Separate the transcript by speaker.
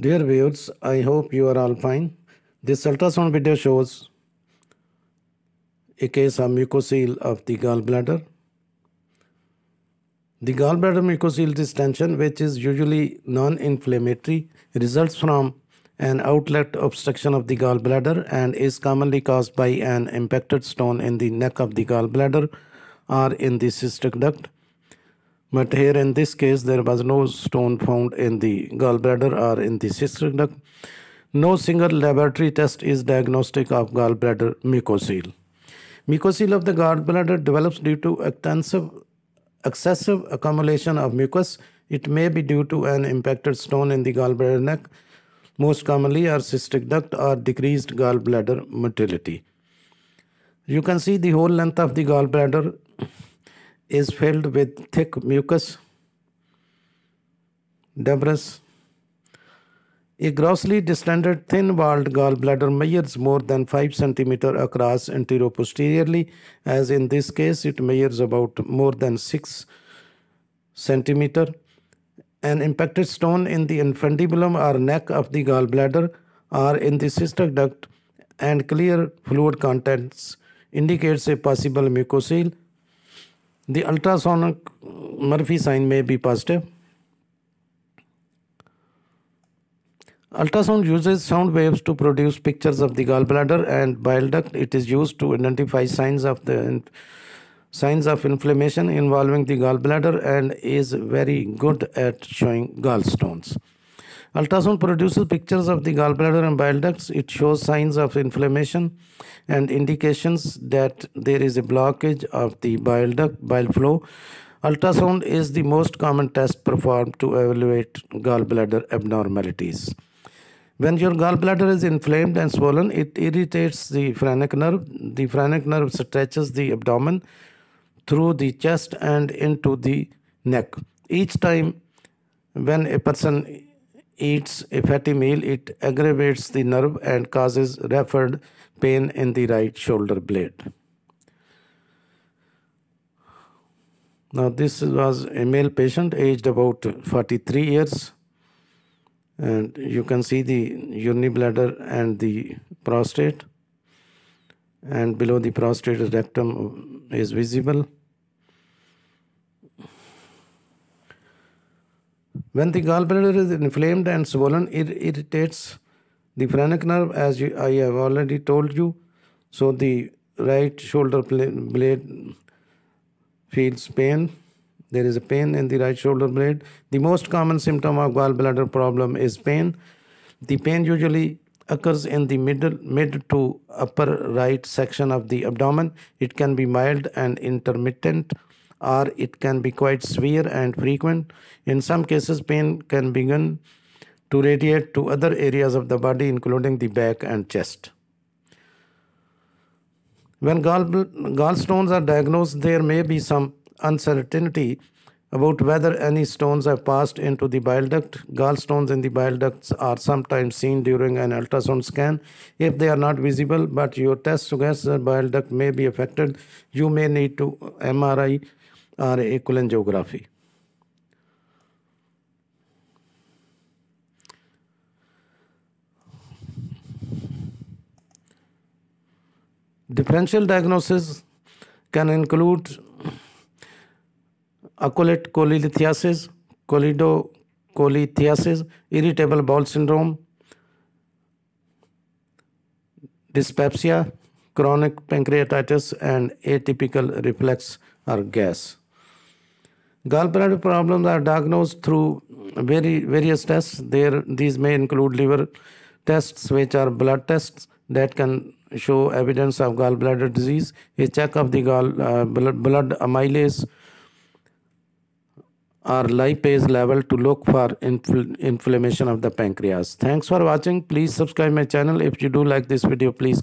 Speaker 1: Dear viewers, I hope you are all fine. This ultrasound video shows a case of mucosal of the gallbladder. The gallbladder mucosal distension, which is usually non-inflammatory, results from an outlet obstruction of the gallbladder and is commonly caused by an impacted stone in the neck of the gallbladder or in the cystic duct. But here in this case, there was no stone found in the gallbladder or in the cystic duct. No single laboratory test is diagnostic of gallbladder mucocele. Mucocele of the gallbladder develops due to extensive, excessive accumulation of mucus. It may be due to an impacted stone in the gallbladder neck, most commonly are cystic duct or decreased gallbladder motility. You can see the whole length of the gallbladder is filled with thick mucus, debris. A grossly distended thin-walled gallbladder measures more than 5 centimeter across anteroposteriorly as in this case it measures about more than 6 centimeter. An impacted stone in the infundibulum or neck of the gallbladder or in the cystic duct and clear fluid contents indicates a possible mucosal the ultrasonic Murphy sign may be positive. Ultrasound uses sound waves to produce pictures of the gallbladder and bile duct. It is used to identify signs of the signs of inflammation involving the gallbladder and is very good at showing gallstones. Ultrasound produces pictures of the gallbladder and bile ducts. It shows signs of inflammation and indications that there is a blockage of the bile duct bile flow. Ultrasound is the most common test performed to evaluate gallbladder abnormalities. When your gallbladder is inflamed and swollen, it irritates the phrenic nerve. The phrenic nerve stretches the abdomen through the chest and into the neck. Each time when a person eats a fatty meal, it aggravates the nerve and causes referred pain in the right shoulder blade. Now, this was a male patient aged about 43 years. And you can see the urinary bladder and the prostate. And below the prostate, rectum is visible. When the gallbladder is inflamed and swollen, it irritates the phrenic nerve, as you, I have already told you. So the right shoulder blade feels pain. There is a pain in the right shoulder blade. The most common symptom of gallbladder problem is pain. The pain usually occurs in the middle mid to upper right section of the abdomen. It can be mild and intermittent or it can be quite severe and frequent. In some cases, pain can begin to radiate to other areas of the body, including the back and chest. When gall gallstones are diagnosed, there may be some uncertainty about whether any stones have passed into the bile duct. Gallstones in the bile ducts are sometimes seen during an ultrasound scan. If they are not visible, but your test suggests the bile duct may be affected, you may need to MRI or a cholangiography differential diagnosis can include acute cholelithiasis choledocholithiasis irritable bowel syndrome dyspepsia chronic pancreatitis and atypical reflux or gas Gallbladder problems are diagnosed through very various tests. There, these may include liver tests, which are blood tests that can show evidence of gallbladder disease, a check of the gall uh, blood, blood amylase or lipase level to look for infl inflammation of the pancreas. Thanks for watching. Please subscribe my channel. If you do like this video, please